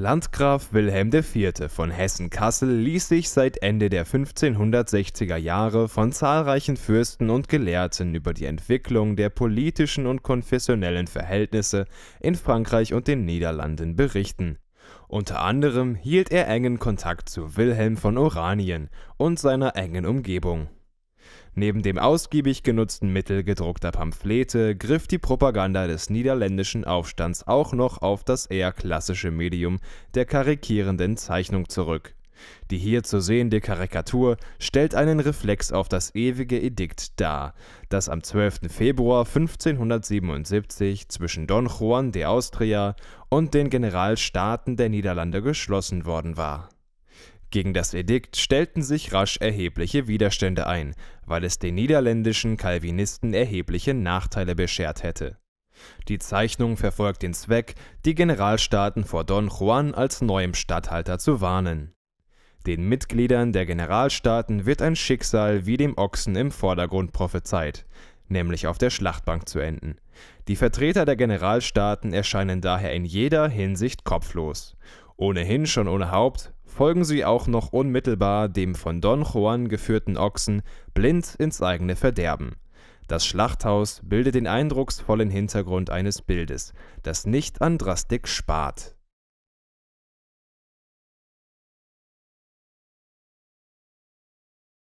Landgraf Wilhelm IV. von Hessen-Kassel ließ sich seit Ende der 1560er Jahre von zahlreichen Fürsten und Gelehrten über die Entwicklung der politischen und konfessionellen Verhältnisse in Frankreich und den Niederlanden berichten. Unter anderem hielt er engen Kontakt zu Wilhelm von Oranien und seiner engen Umgebung Neben dem ausgiebig genutzten Mittel gedruckter Pamphlete griff die Propaganda des niederländischen Aufstands auch noch auf das eher klassische Medium der karikierenden Zeichnung zurück. Die hier zu sehende Karikatur stellt einen Reflex auf das ewige Edikt dar, das am 12. Februar 1577 zwischen Don Juan de Austria und den Generalstaaten der Niederlande geschlossen worden war gegen das Edikt stellten sich rasch erhebliche Widerstände ein, weil es den niederländischen Calvinisten erhebliche Nachteile beschert hätte. Die Zeichnung verfolgt den Zweck, die Generalstaaten vor Don Juan als neuem Statthalter zu warnen. Den Mitgliedern der Generalstaaten wird ein Schicksal wie dem Ochsen im Vordergrund prophezeit, nämlich auf der Schlachtbank zu enden. Die Vertreter der Generalstaaten erscheinen daher in jeder Hinsicht kopflos. Ohnehin schon ohne Haupt folgen sie auch noch unmittelbar dem von Don Juan geführten Ochsen blind ins eigene Verderben. Das Schlachthaus bildet den eindrucksvollen Hintergrund eines Bildes, das nicht an Drastik spart